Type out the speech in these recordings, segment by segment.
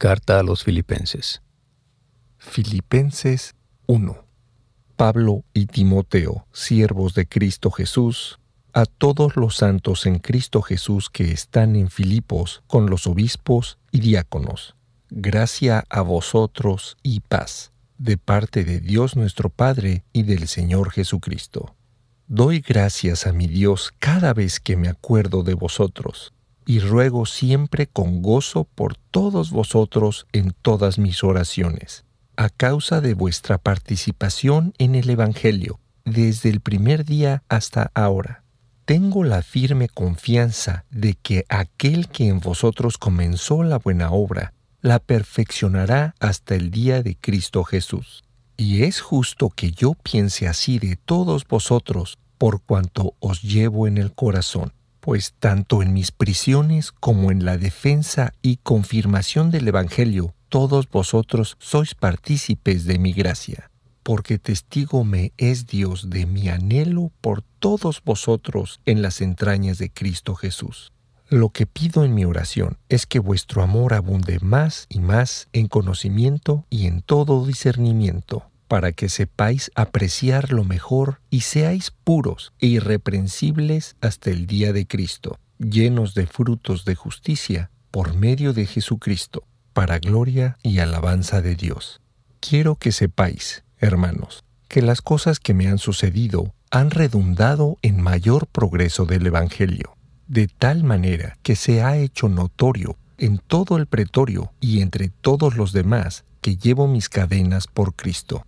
Carta a los Filipenses. Filipenses 1. Pablo y Timoteo, siervos de Cristo Jesús, a todos los santos en Cristo Jesús que están en Filipos con los obispos y diáconos. Gracia a vosotros y paz, de parte de Dios nuestro Padre y del Señor Jesucristo. Doy gracias a mi Dios cada vez que me acuerdo de vosotros y ruego siempre con gozo por todos vosotros en todas mis oraciones, a causa de vuestra participación en el Evangelio, desde el primer día hasta ahora. Tengo la firme confianza de que aquel que en vosotros comenzó la buena obra, la perfeccionará hasta el día de Cristo Jesús. Y es justo que yo piense así de todos vosotros, por cuanto os llevo en el corazón pues tanto en mis prisiones como en la defensa y confirmación del Evangelio, todos vosotros sois partícipes de mi gracia, porque testigo me es Dios de mi anhelo por todos vosotros en las entrañas de Cristo Jesús. Lo que pido en mi oración es que vuestro amor abunde más y más en conocimiento y en todo discernimiento para que sepáis apreciar lo mejor y seáis puros e irreprensibles hasta el día de Cristo, llenos de frutos de justicia por medio de Jesucristo, para gloria y alabanza de Dios. Quiero que sepáis, hermanos, que las cosas que me han sucedido han redundado en mayor progreso del Evangelio, de tal manera que se ha hecho notorio en todo el pretorio y entre todos los demás que llevo mis cadenas por Cristo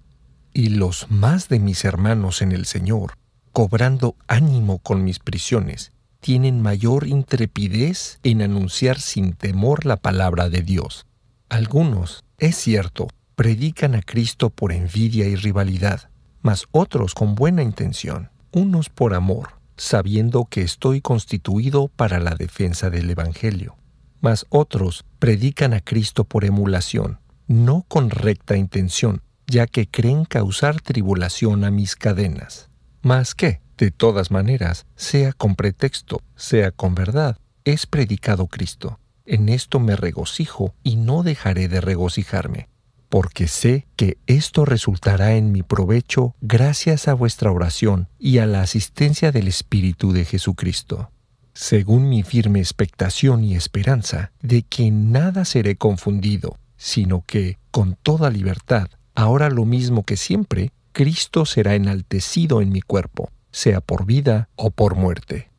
y los más de mis hermanos en el Señor, cobrando ánimo con mis prisiones, tienen mayor intrepidez en anunciar sin temor la palabra de Dios. Algunos, es cierto, predican a Cristo por envidia y rivalidad, mas otros con buena intención, unos por amor, sabiendo que estoy constituido para la defensa del Evangelio, mas otros predican a Cristo por emulación, no con recta intención, ya que creen causar tribulación a mis cadenas. Mas que, de todas maneras, sea con pretexto, sea con verdad, es predicado Cristo. En esto me regocijo y no dejaré de regocijarme, porque sé que esto resultará en mi provecho gracias a vuestra oración y a la asistencia del Espíritu de Jesucristo. Según mi firme expectación y esperanza de que nada seré confundido, sino que, con toda libertad, ahora lo mismo que siempre, Cristo será enaltecido en mi cuerpo, sea por vida o por muerte.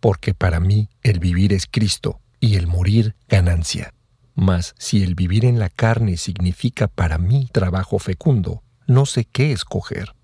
Porque para mí el vivir es Cristo y el morir ganancia. Mas si el vivir en la carne significa para mí trabajo fecundo, no sé qué escoger.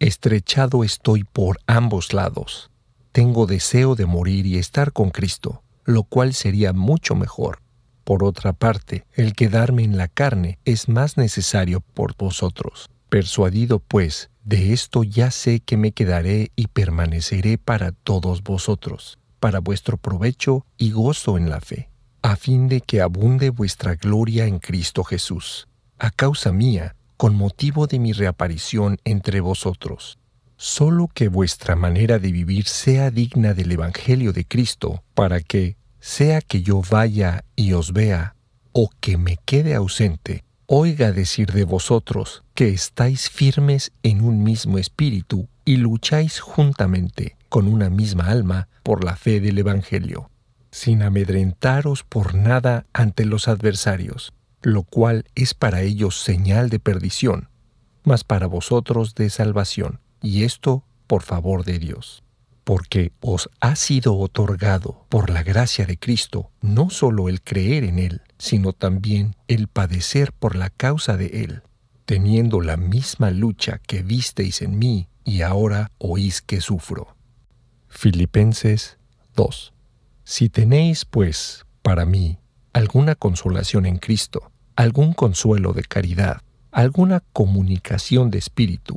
Estrechado estoy por ambos lados. Tengo deseo de morir y estar con Cristo, lo cual sería mucho mejor, por otra parte, el quedarme en la carne es más necesario por vosotros. Persuadido, pues, de esto ya sé que me quedaré y permaneceré para todos vosotros, para vuestro provecho y gozo en la fe, a fin de que abunde vuestra gloria en Cristo Jesús, a causa mía, con motivo de mi reaparición entre vosotros. Solo que vuestra manera de vivir sea digna del Evangelio de Cristo, para que, sea que yo vaya y os vea, o que me quede ausente, oiga decir de vosotros que estáis firmes en un mismo espíritu y lucháis juntamente con una misma alma por la fe del Evangelio, sin amedrentaros por nada ante los adversarios, lo cual es para ellos señal de perdición, mas para vosotros de salvación, y esto por favor de Dios porque os ha sido otorgado por la gracia de Cristo no solo el creer en Él, sino también el padecer por la causa de Él, teniendo la misma lucha que visteis en mí y ahora oís que sufro. Filipenses 2. Si tenéis, pues, para mí, alguna consolación en Cristo, algún consuelo de caridad, alguna comunicación de espíritu,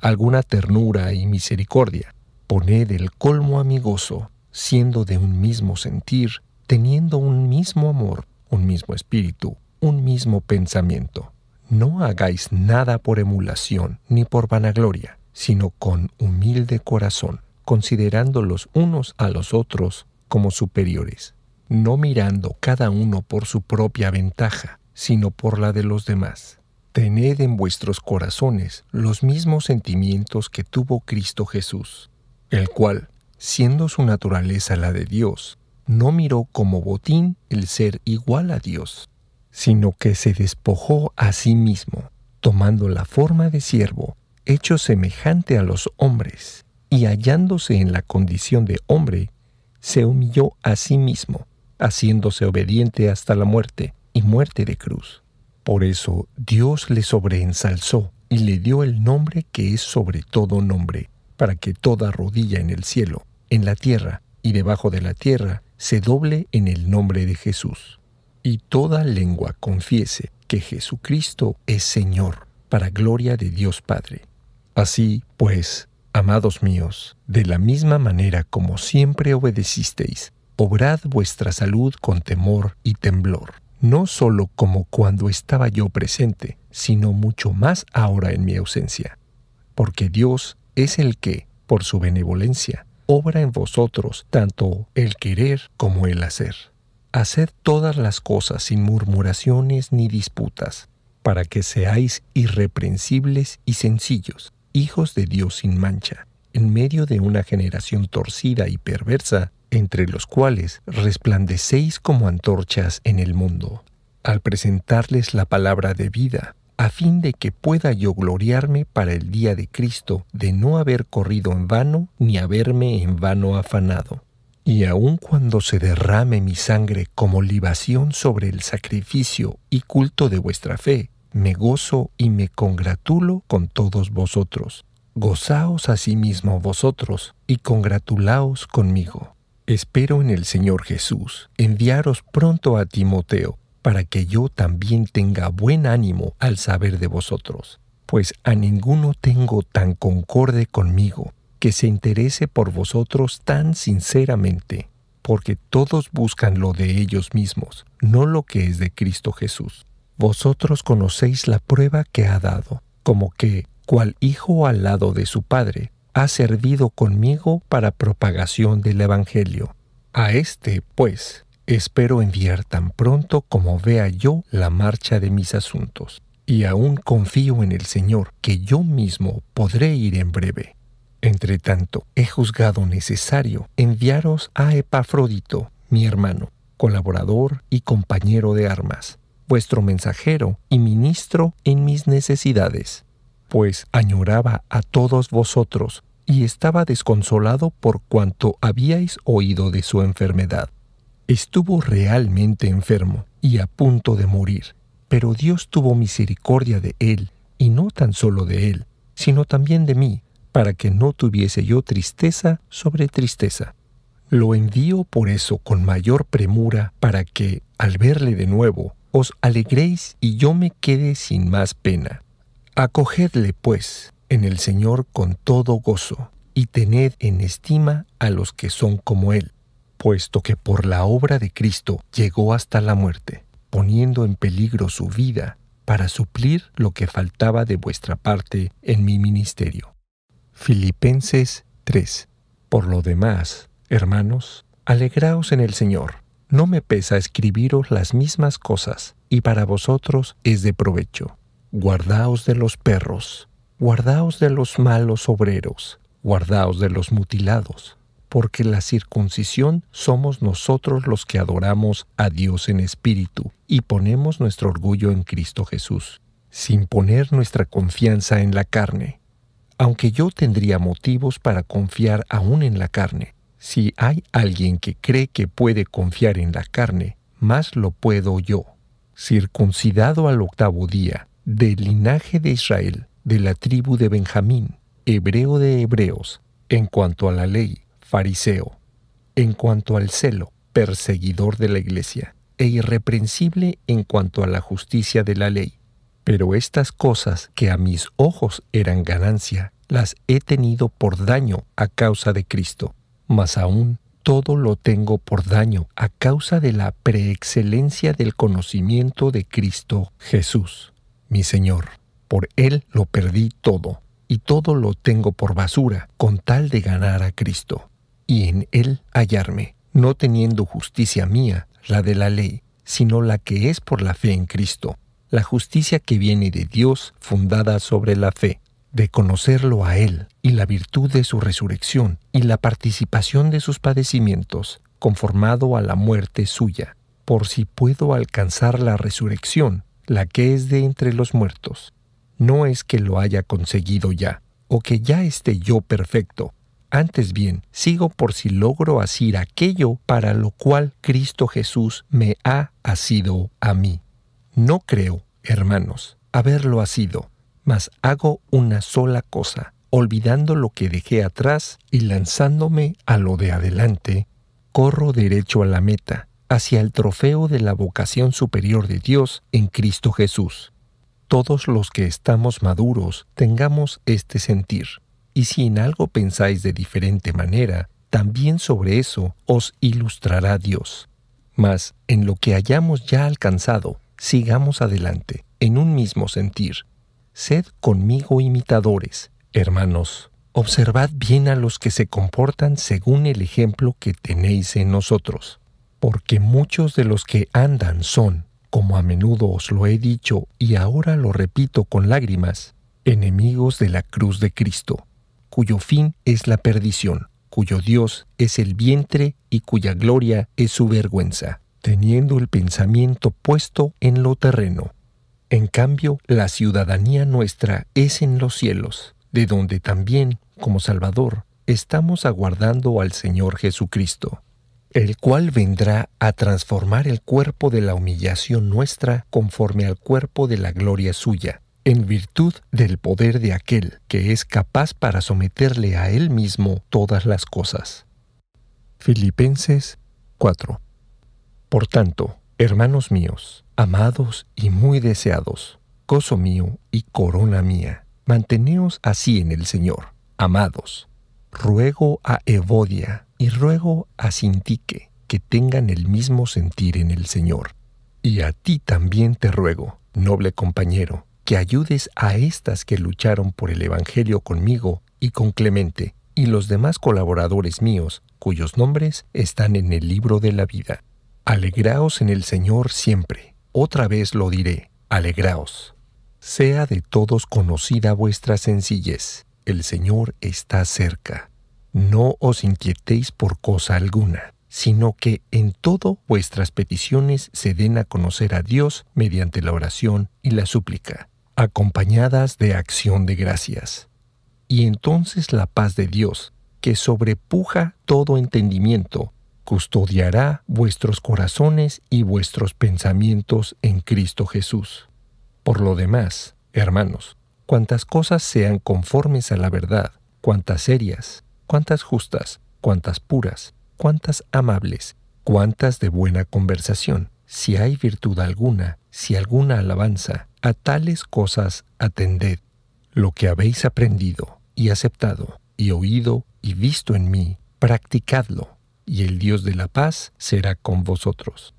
alguna ternura y misericordia, Poned el colmo amigoso, siendo de un mismo sentir, teniendo un mismo amor, un mismo espíritu, un mismo pensamiento. No hagáis nada por emulación ni por vanagloria, sino con humilde corazón, considerando los unos a los otros como superiores, no mirando cada uno por su propia ventaja, sino por la de los demás. Tened en vuestros corazones los mismos sentimientos que tuvo Cristo Jesús el cual, siendo su naturaleza la de Dios, no miró como botín el ser igual a Dios, sino que se despojó a sí mismo, tomando la forma de siervo, hecho semejante a los hombres, y hallándose en la condición de hombre, se humilló a sí mismo, haciéndose obediente hasta la muerte y muerte de cruz. Por eso Dios le sobreensalzó y le dio el nombre que es sobre todo nombre para que toda rodilla en el cielo, en la tierra y debajo de la tierra se doble en el nombre de Jesús, y toda lengua confiese que Jesucristo es Señor, para gloria de Dios Padre. Así, pues, amados míos, de la misma manera como siempre obedecisteis, obrad vuestra salud con temor y temblor, no sólo como cuando estaba yo presente, sino mucho más ahora en mi ausencia. Porque Dios es el que, por su benevolencia, obra en vosotros tanto el querer como el hacer. Haced todas las cosas sin murmuraciones ni disputas, para que seáis irreprensibles y sencillos, hijos de Dios sin mancha, en medio de una generación torcida y perversa, entre los cuales resplandecéis como antorchas en el mundo, al presentarles la palabra de vida, a fin de que pueda yo gloriarme para el día de Cristo de no haber corrido en vano ni haberme en vano afanado. Y aun cuando se derrame mi sangre como libación sobre el sacrificio y culto de vuestra fe, me gozo y me congratulo con todos vosotros. Gozaos asimismo vosotros y congratulaos conmigo. Espero en el Señor Jesús enviaros pronto a Timoteo para que yo también tenga buen ánimo al saber de vosotros, pues a ninguno tengo tan concorde conmigo, que se interese por vosotros tan sinceramente, porque todos buscan lo de ellos mismos, no lo que es de Cristo Jesús. Vosotros conocéis la prueba que ha dado, como que, cual hijo al lado de su padre, ha servido conmigo para propagación del Evangelio. A este, pues, Espero enviar tan pronto como vea yo la marcha de mis asuntos. Y aún confío en el Señor que yo mismo podré ir en breve. Entre tanto, he juzgado necesario enviaros a Epafrodito, mi hermano, colaborador y compañero de armas, vuestro mensajero y ministro en mis necesidades, pues añoraba a todos vosotros y estaba desconsolado por cuanto habíais oído de su enfermedad. Estuvo realmente enfermo y a punto de morir, pero Dios tuvo misericordia de él, y no tan solo de él, sino también de mí, para que no tuviese yo tristeza sobre tristeza. Lo envío por eso con mayor premura, para que, al verle de nuevo, os alegréis y yo me quede sin más pena. Acogedle, pues, en el Señor con todo gozo, y tened en estima a los que son como Él, puesto que por la obra de Cristo llegó hasta la muerte, poniendo en peligro su vida para suplir lo que faltaba de vuestra parte en mi ministerio. Filipenses 3. Por lo demás, hermanos, alegraos en el Señor. No me pesa escribiros las mismas cosas, y para vosotros es de provecho. Guardaos de los perros, guardaos de los malos obreros, guardaos de los mutilados porque la circuncisión somos nosotros los que adoramos a Dios en espíritu y ponemos nuestro orgullo en Cristo Jesús, sin poner nuestra confianza en la carne. Aunque yo tendría motivos para confiar aún en la carne, si hay alguien que cree que puede confiar en la carne, más lo puedo yo. Circuncidado al octavo día, del linaje de Israel, de la tribu de Benjamín, hebreo de hebreos, en cuanto a la ley, fariseo, en cuanto al celo, perseguidor de la iglesia, e irreprensible en cuanto a la justicia de la ley. Pero estas cosas que a mis ojos eran ganancia, las he tenido por daño a causa de Cristo. Mas aún todo lo tengo por daño a causa de la preexcelencia del conocimiento de Cristo Jesús, mi Señor. Por Él lo perdí todo, y todo lo tengo por basura, con tal de ganar a Cristo y en él hallarme, no teniendo justicia mía, la de la ley, sino la que es por la fe en Cristo, la justicia que viene de Dios fundada sobre la fe, de conocerlo a Él y la virtud de su resurrección y la participación de sus padecimientos, conformado a la muerte suya, por si puedo alcanzar la resurrección, la que es de entre los muertos. No es que lo haya conseguido ya, o que ya esté yo perfecto, antes bien, sigo por si logro asir aquello para lo cual Cristo Jesús me ha asido a mí. No creo, hermanos, haberlo asido, mas hago una sola cosa, olvidando lo que dejé atrás y lanzándome a lo de adelante, corro derecho a la meta, hacia el trofeo de la vocación superior de Dios en Cristo Jesús. Todos los que estamos maduros tengamos este sentir y si en algo pensáis de diferente manera, también sobre eso os ilustrará Dios. Mas, en lo que hayamos ya alcanzado, sigamos adelante, en un mismo sentir. Sed conmigo imitadores, hermanos. Observad bien a los que se comportan según el ejemplo que tenéis en nosotros, porque muchos de los que andan son, como a menudo os lo he dicho y ahora lo repito con lágrimas, enemigos de la cruz de Cristo cuyo fin es la perdición, cuyo Dios es el vientre y cuya gloria es su vergüenza, teniendo el pensamiento puesto en lo terreno. En cambio, la ciudadanía nuestra es en los cielos, de donde también, como Salvador, estamos aguardando al Señor Jesucristo, el cual vendrá a transformar el cuerpo de la humillación nuestra conforme al cuerpo de la gloria suya en virtud del poder de aquel que es capaz para someterle a él mismo todas las cosas. Filipenses 4. Por tanto, hermanos míos, amados y muy deseados, gozo mío y corona mía, manteneos así en el Señor, amados. Ruego a Evodia y ruego a Sintique que tengan el mismo sentir en el Señor. Y a ti también te ruego, noble compañero, que ayudes a estas que lucharon por el Evangelio conmigo y con Clemente y los demás colaboradores míos, cuyos nombres están en el libro de la vida. Alegraos en el Señor siempre. Otra vez lo diré, alegraos. Sea de todos conocida vuestra sencillez. El Señor está cerca. No os inquietéis por cosa alguna, sino que en todo vuestras peticiones se den a conocer a Dios mediante la oración y la súplica acompañadas de acción de gracias. Y entonces la paz de Dios, que sobrepuja todo entendimiento, custodiará vuestros corazones y vuestros pensamientos en Cristo Jesús. Por lo demás, hermanos, cuantas cosas sean conformes a la verdad, cuantas serias, cuantas justas, cuantas puras, cuantas amables, cuantas de buena conversación, si hay virtud alguna, si alguna alabanza, a tales cosas atended. Lo que habéis aprendido y aceptado y oído y visto en mí, practicadlo, y el Dios de la paz será con vosotros.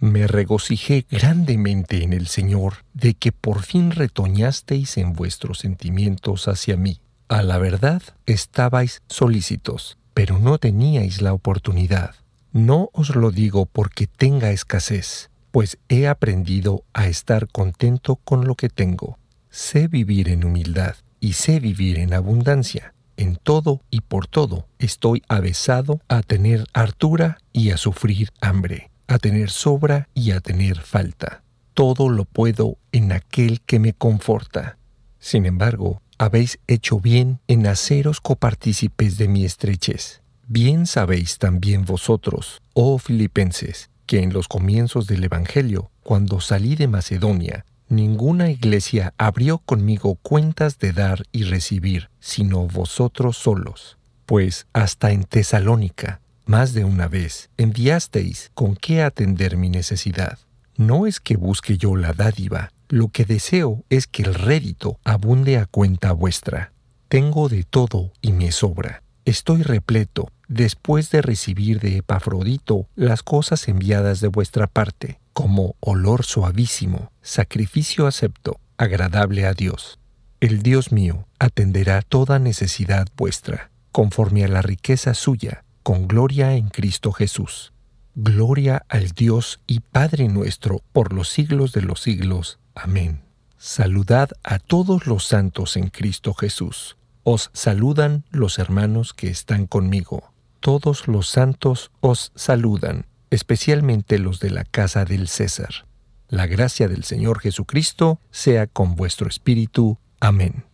Me regocijé grandemente en el Señor de que por fin retoñasteis en vuestros sentimientos hacia mí. A la verdad, estabais solícitos, pero no teníais la oportunidad. No os lo digo porque tenga escasez, pues he aprendido a estar contento con lo que tengo. Sé vivir en humildad y sé vivir en abundancia. En todo y por todo estoy avesado a tener hartura y a sufrir hambre, a tener sobra y a tener falta. Todo lo puedo en aquel que me conforta. Sin embargo, habéis hecho bien en haceros copartícipes de mi estrechez. Bien sabéis también vosotros, oh filipenses, que en los comienzos del Evangelio, cuando salí de Macedonia, ninguna iglesia abrió conmigo cuentas de dar y recibir, sino vosotros solos. Pues hasta en Tesalónica, más de una vez, enviasteis con qué atender mi necesidad. No es que busque yo la dádiva, lo que deseo es que el rédito abunde a cuenta vuestra. Tengo de todo y me sobra. Estoy repleto después de recibir de Epafrodito las cosas enviadas de vuestra parte, como olor suavísimo, sacrificio acepto, agradable a Dios. El Dios mío atenderá toda necesidad vuestra, conforme a la riqueza suya, con gloria en Cristo Jesús. Gloria al Dios y Padre nuestro por los siglos de los siglos. Amén. Saludad a todos los santos en Cristo Jesús. Os saludan los hermanos que están conmigo todos los santos os saludan, especialmente los de la casa del César. La gracia del Señor Jesucristo sea con vuestro espíritu. Amén.